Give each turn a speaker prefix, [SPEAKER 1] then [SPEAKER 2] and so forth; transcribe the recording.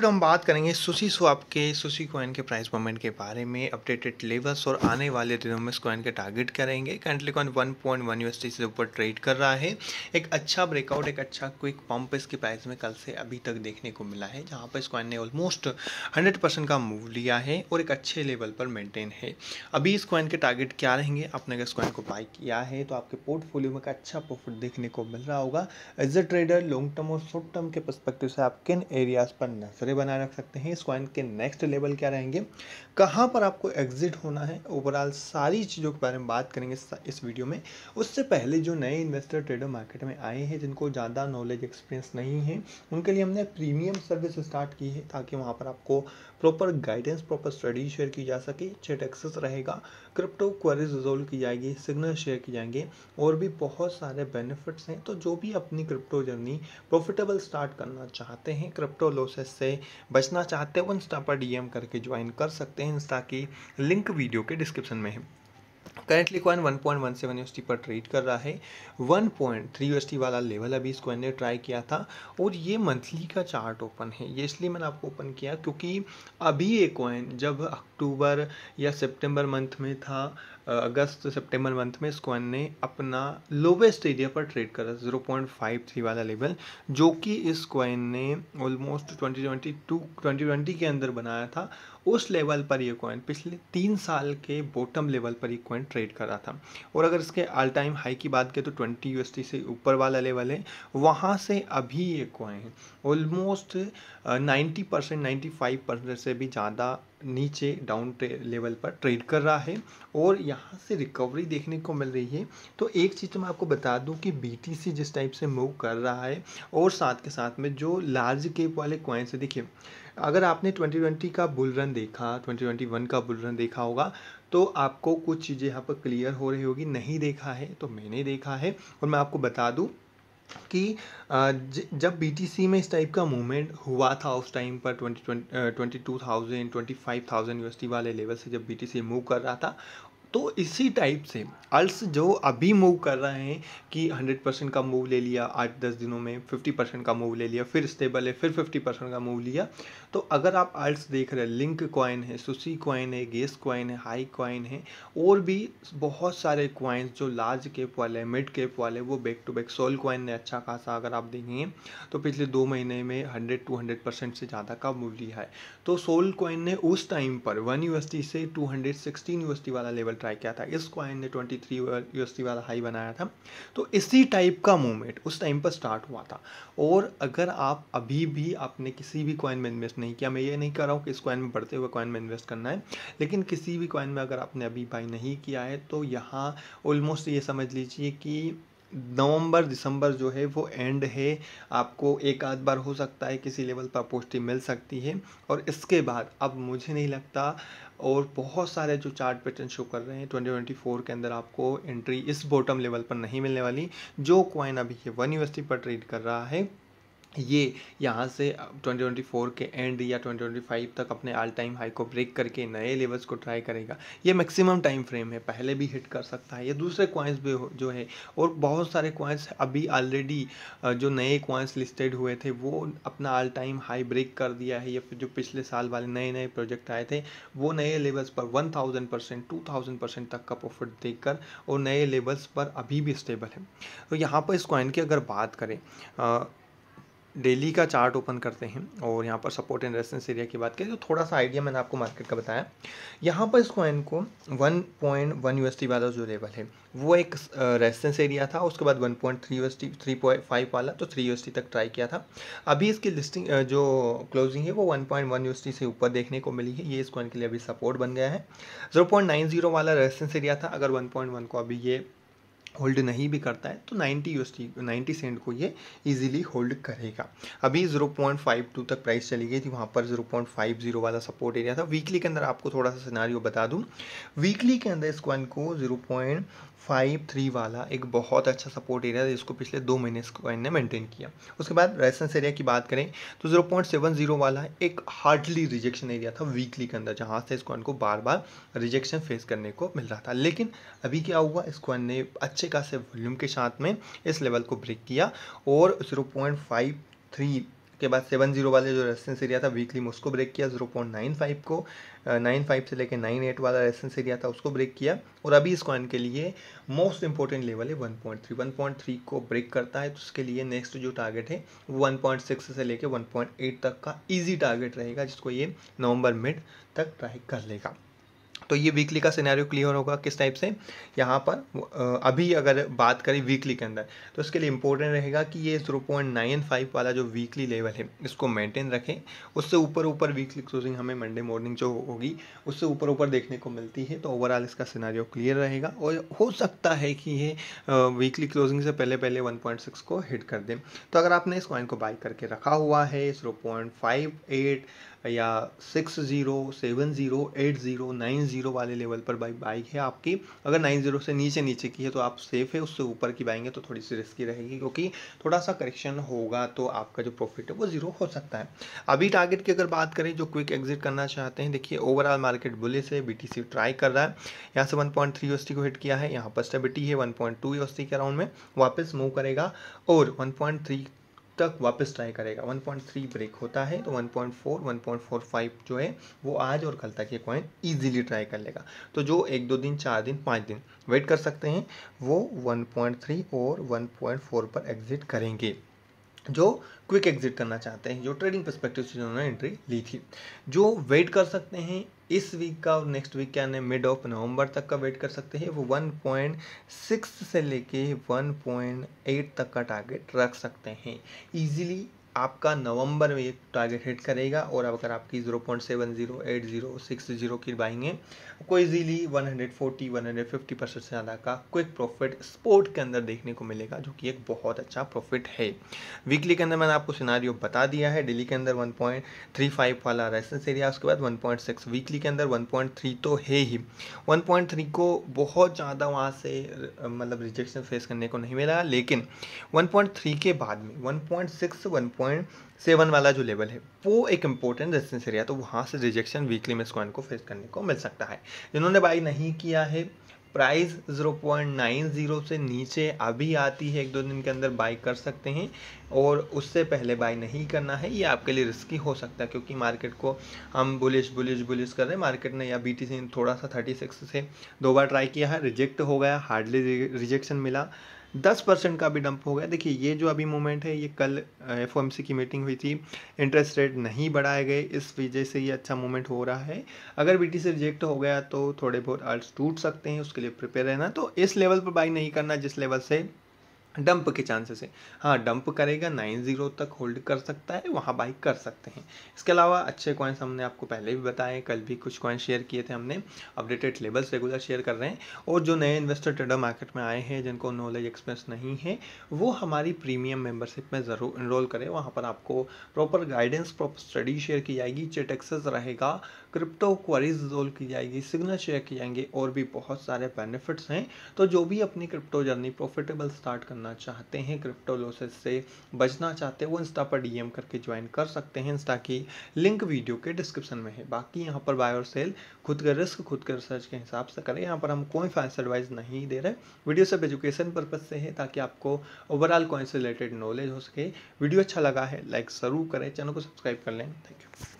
[SPEAKER 1] फिर हम बात करेंगे सुशी स्वाप के सुशी कॉइन के प्राइस मोमेंट के बारे में अपडेटेड लेवल्स और आने वाले दिनों में इस कॉइन के टारगेट करेंगे currently coin one point one USD से ऊपर ट्रेड कर रहा है एक अच्छा ब्रेकआउट एक अच्छा क्विक पंप इसके प्राइस में कल से अभी तक देखने को मिला है जहाँ पर इस कॉइन ने ऑलमोस्ट हंड्रेड का मूव लिया है और एक अच्छे लेवल पर मेनटेन है अभी इस कॉइन के टारगेट क्या रहेंगे आपने अगर इस कॉइन को बाई किया है तो आपके पोर्टफोलियो में एक अच्छा प्रॉफिट देखने को मिल रहा होगा as a trader long term और शॉर्ट टर्म के परस्पेक्टिव से आप किन एरियाज पर नजर ऊपरे बनाए रख सकते हैं इस कॉइन के नेक्स्ट लेवल क्या रहेंगे कहाँ पर आपको एग्जिट होना है ओवरऑल सारी चीज़ों के बारे में बात करेंगे इस वीडियो में उससे पहले जो नए इन्वेस्टर ट्रेडर मार्केट में आए हैं जिनको ज़्यादा नॉलेज एक्सपीरियंस नहीं है उनके लिए हमने प्रीमियम सर्विस स्टार्ट की है ताकि वहाँ पर आपको proper guidance proper study share की जा सके चेट एक्सेस रहेगा क्रिप्टो क्वेरीज रिजोल्व की जाएगी सिग्नल शेयर किए जाएंगे और भी बहुत सारे बेनिफिट्स हैं तो जो भी अपनी क्रिप्टो जर्नी प्रॉफिटेबल स्टार्ट करना चाहते हैं क्रिप्टो लॉसेस से बचना चाहते हो इंस्टा पर डीएम करके ज्वाइन कर सकते हैं इंस्टा की लिंक वीडियो के डिस्क्रिप्शन में है करेंटली कॉइन सेवन यूएसटी पर ट्रेड कर रहा है वन पॉइंट थ्री यूएसटी वाला लेवल अभी इस कॉइन ने ट्राई किया था और ये मंथली का चार्ट ओपन है ये इसलिए मैंने आपको ओपन किया क्योंकि अभी ये कॉइन जब अक्टूबर या सितंबर मंथ में था अगस्त सितंबर मंथ में स्क्वान ने अपना लोवेस्ट एरिया पर ट्रेड करा 0.53 वाला लेवल जो कि इस कॉइन ने ऑलमोस्ट 2022 2020 के अंदर बनाया था उस लेवल पर यह क्वन पिछले तीन साल के बॉटम लेवल पर ये कॉइन ट्रेड करा था और अगर इसके ऑल टाइम हाई की बात करें तो 20 यू से ऊपर वाला लेवल है वहाँ से अभी ये coin almost ninety percent ninety से भी ज़्यादा नीचे डाउन लेवल पर ट्रेड कर रहा है और यहाँ से रिकवरी देखने को मिल रही है तो एक चीज़ तो मैं आपको बता दूँ कि बीटीसी जिस टाइप से मूव कर रहा है और साथ के साथ में जो लार्ज केप वाले क्वाइन से देखिए अगर आपने 2020 का बुल रन देखा 2021 का बुल रन देखा होगा तो आपको कुछ चीज़ें यहाँ पर क्लियर हो रही होगी नहीं देखा है तो मैंने देखा है और मैं आपको बता दूँ कि जब बीटीसी में इस टाइप का मूवमेंट हुआ था उस टाइम पर twenty twenty two thousand twenty five thousand यू वाले लेवल से जब बीटीसी मूव कर रहा था तो इसी टाइप से अल्स जो अभी मूव कर रहे हैं कि 100 परसेंट का मूव ले लिया आठ दस दिनों में 50 परसेंट का मूव ले लिया फिर स्टेबल है फिर 50 परसेंट का मूव लिया तो अगर आप अल्स देख रहे हैं लिंक कॉइन है सुसी क्वाइन है गेस क्वाइन है हाई क्वाइन है और भी बहुत सारे क्वाइंस जो लार्ज कैप वाले हैं मिड कैप वाले वो back to back Sol coin ने अच्छा खासा अगर आप देखेंगे तो पिछले दो महीने में हंड्रेड टू हंड्रेड परसेंट से ज़्यादा का मूव लिया है तो सोल क्वाइन ने उस टाइम पर वन यूएसटी से टू हंड्रेड सिक्सटीन यूएसटी वाला लेवल ट्राई किया था इस क्वाइन ने ट्वेंटी थ्री यूएसडी वाला हाई बनाया था तो इसी टाइप का मूवमेंट उस टाइम पर स्टार्ट हुआ था और अगर आप अभी भी आपने किसी भी कॉइन में इन्वेस्ट नहीं किया मैं ये नहीं कर रहा हूँ कि इस कॉइन में बढ़ते हुए कॉइन में इन्वेस्ट करना है लेकिन किसी भी कॉइन में अगर आपने अभी बाई नहीं किया है तो यहाँ ऑलमोस्ट ये समझ लीजिए कि नवंबर दिसंबर जो है वो एंड है आपको एक आध बार हो सकता है किसी लेवल पर पोस्टिंग मिल सकती है और इसके बाद अब मुझे नहीं लगता और बहुत सारे जो चार्ट पैटर्न शो कर रहे हैं 2024 के अंदर आपको एंट्री इस बॉटम लेवल पर नहीं मिलने वाली जो क्वाइन अभी ये वन यूएसटी पर ट्रेड कर रहा है ये यहाँ से 2024 के एंड या 2025 तक अपने ऑल टाइम हाई को ब्रेक करके नए लेवल्स को ट्राई करेगा ये मैक्सिमम टाइम फ्रेम है पहले भी हिट कर सकता है ये दूसरे क्वाइंस भी जो है और बहुत सारे क्वाइंस अभी ऑलरेडी जो नए क्वाइंस लिस्टेड हुए थे वो अपना ऑल टाइम हाई ब्रेक कर दिया है या फिर जो पिछले साल वाले नए नए प्रोजेक्ट आए थे वो नए लेवल्स पर one thousand percent two thousand percent तक का प्रॉफिट देकर और नए लेवल्स पर अभी भी स्टेबल है तो यहाँ पर इस क्वाइन की अगर बात करें डेली का चार्ट ओपन करते हैं और यहाँ पर सपोर्ट एंड रेजिस्टेंस एरिया की बात करें तो थोड़ा सा आइडिया मैंने आपको मार्केट का बताया यहाँ पर इस कॉइन को 1.1 पॉइंट वन वाला जो लेवल है वो एक रेजिस्टेंस एरिया था उसके बाद 1.3 पॉइंट थ्री यूएस वाला तो 3 यू तक ट्राई किया था अभी इसकी लिस्टिंग जो क्लोजिंग है वो 1.1 पॉइंट से ऊपर देखने को मिली है ये इस कॉइन के लिए अभी सपोर्ट बन गया है ज़ीरो वाला रेजिस्टेंस एरिया था अगर वन को अभी ये होल्ड नहीं भी करता है तो 90 यूएसडी 90 सेंट को ये इजीली होल्ड करेगा अभी 0.52 तक प्राइस चली गई थी वहाँ पर 0.50 वाला सपोर्ट एरिया था वीकली के अंदर आपको थोड़ा सा सिनारियो बता दूँ वीकली के अंदर इसको इनको को फाइव थ्री वाला एक बहुत अच्छा सपोर्ट एरिया था जिसको पिछले दो महीने कॉइन ने मेंटेन किया उसके बाद रेसेंस एरिया की बात करें तो जीरो पॉइंट सेवन जीरो वाला एक हार्डली रिजेक्शन एरिया था वीकली के अंदर जहाँ से इस कॉइन को बार बार रिजेक्शन फेस करने को मिल रहा था लेकिन अभी क्या हुआ इस कॉइन ने अच्छे खासे वॉल्यूम के साथ में इस लेवल को ब्रेक किया और जीरो पॉइंट फाइव थ्री उसके बाद सेवन जीरो वाले जो रेसिडेंस एरिया था वीकली में उसको ब्रेक किया जीरो पॉइंट नाइन फाइव को नाइन फाइव से लेकर नाइन एट वाला रेसिडेंस एरिया था उसको ब्रेक किया और अभी इस कॉइन के लिए मोस्ट इंपॉर्टेंट लेवल है one point three one point three को ब्रेक करता है तो उसके लिए नेक्स्ट जो टारगेट है वो वन पॉइंट सिक्स से लेकर वन पॉइंट एट तक का ईजी टारगेट रहेगा जिसको ये नवंबर मिड तक ट्राई कर लेगा तो ये वीकली का सिनेरियो क्लियर होगा किस टाइप से यहाँ पर अभी अगर बात करें वीकली के अंदर तो इसके लिए इंपॉर्टेंट रहेगा कि ये जीरो पॉइंट नाइन फाइव वाला जो वीकली लेवल है इसको मेंटेन रखें उससे ऊपर ऊपर वीकली क्लोजिंग हमें मंडे मॉर्निंग जो होगी उससे ऊपर ऊपर देखने को मिलती है तो ओवरऑल इसका सिनारी क्लियर रहेगा और हो सकता है कि ये वीकली क्लोजिंग से पहले पहले वन को हिट कर दें तो अगर आपने इस कॉइन को बाई करके रखा हुआ है जीरो पॉइंट फाइव एट या six zero seven zero eight zero nine zero वाले लेवल पर बाइक बाइक है आपकी अगर नाइन ज़ीरो से नीचे नीचे की है तो आप सेफ़ है उससे ऊपर की बाएंगे तो थोड़ी सी रिस्की रहेगी क्योंकि थोड़ा सा करेक्शन होगा तो आपका जो प्रॉफिट है वो ज़ीरो हो सकता है अभी टारगेट की अगर बात करें जो क्विक एग्जिट करना चाहते हैं देखिए ओवरऑल मार्केट बुले से बी ट्राई कर रहा है यहाँ से वन पॉइंट थ्री को हिट किया है यहाँ पर स्टेबिलिटी है वन पॉइंट टू के अराउंड में वापस मूव करेगा और वन पॉइंट थ्री तक वापस ट्राई करेगा 1.3 ब्रेक होता है तो 1.4 1.45 जो है वो आज और कल तक ये कॉइन ईजिली ट्राई कर लेगा तो जो एक दो दिन चार दिन पाँच दिन वेट कर सकते हैं वो 1.3 और 1.4 पर एग्जिट करेंगे जो क्विक एग्जिट करना चाहते हैं जो ट्रेडिंग परस्पेक्टिव से उन्होंने एंट्री ली थी जो वेट कर सकते हैं इस वीक का और नेक्स्ट वीक का यानी मिड ऑफ नवंबर तक का वेट कर सकते हैं वो 1.6 से लेके 1.8 तक का टारगेट रख सकते हैं इजीली आपका नवंबर में एक टारगेट हिट करेगा और अगर आपकी जीरो की बाइंग है आपको इजीली 140 150 परसेंट से ज़्यादा का क्विक प्रॉफिट स्पोर्ट के अंदर देखने को मिलेगा जो कि एक बहुत अच्छा प्रॉफिट है वीकली के अंदर मैंने आपको सिनारियो बता दिया है डेली के अंदर 1.35 वाला रेसेंस एरिया उसके बाद 1.6 वीकली के अंदर 1.3 तो है ही 1.3 को बहुत ज़्यादा वहाँ से मतलब रिजेक्शन फेस करने को नहीं मिला लेकिन वन के बाद में वन पॉइंट सेवन वाला जो लेवल है वो एक इंपॉर्टेंट रेजिस्टेंस एरिया तो वहाँ से रिजेक्शन वीकली में स्कॉइन को फेस करने को मिल सकता है जिन्होंने बाई नहीं किया है प्राइस 0.90 से नीचे अभी आती है एक दो दिन के अंदर बाई कर सकते हैं और उससे पहले बाई नहीं करना है ये आपके लिए रिस्की हो सकता है क्योंकि मार्केट को हम बुलिश बुलिश बुलिश कर रहे हैं मार्केट ने या बीटीसी ने थोड़ा सा 36 से दो बार ट्राई किया है रिजेक्ट हो गया हार्डली रिजेक्शन मिला दस परसेंट का भी डंप हो गया देखिए ये जो अभी मूवमेंट है ये कल एफ की मीटिंग हुई थी इंटरेस्ट रेट नहीं बढ़ाए गए इस वजह से ये अच्छा मूवमेंट हो रहा है अगर बी टी रिजेक्ट हो गया तो थोड़े बहुत आर्ट्स टूट सकते हैं उसके लिए प्रिपेयर रहना तो इस लेवल पर बाई नहीं करना जिस लेवल से डंप के चांसेस है हाँ डंप करेगा नाइन ज़ीरो तक होल्ड कर सकता है वहाँ बाइक कर सकते हैं इसके अलावा अच्छे कॉइन्स हमने आपको पहले भी बताए कल भी कुछ कॉइन्स शेयर किए थे हमने अपडेटेड लेवल्स रेगुलर शेयर कर रहे हैं और जो नए इन्वेस्टर ट्रेडर मार्केट में आए हैं जिनको नॉलेज एक्सपीरियंस नहीं है वो हमारी प्रीमियम मेम्बरशिप में ज़रूर इनरोल करें वहाँ पर आपको proper guidance proper study share की जाएगी चेट एक्सेस रहेगा क्रिप्टो क्वारीज रिजोल्व की जाएगी सिग्नल शेयर किए जाएंगे और भी बहुत सारे बेनिफिट्स हैं तो जो भी अपनी क्रिप्टो जर्नी प्रॉफिटेबल स्टार्ट करना करना चाहते हैं क्रिप्टो लॉसेस से बचना चाहते हैं वो इंस्टा पर डीएम करके ज्वाइन कर सकते हैं इंस्टा की लिंक वीडियो के डिस्क्रिप्शन में है बाकी यहाँ पर बाय और सेल खुद के रिस्क खुद के रिसर्च के हिसाब से करें यहाँ पर हम कोई फाइनेंस एडवाइस नहीं दे रहे वीडियो सिर्फ एजुकेशन पर्पज से है ताकि आपको ओवरऑल कॉइन से रिलेटेड नॉलेज हो सके वीडियो अच्छा लगा है लाइक ज़रूर करें चैनल को सब्सक्राइब कर लें थैंक यू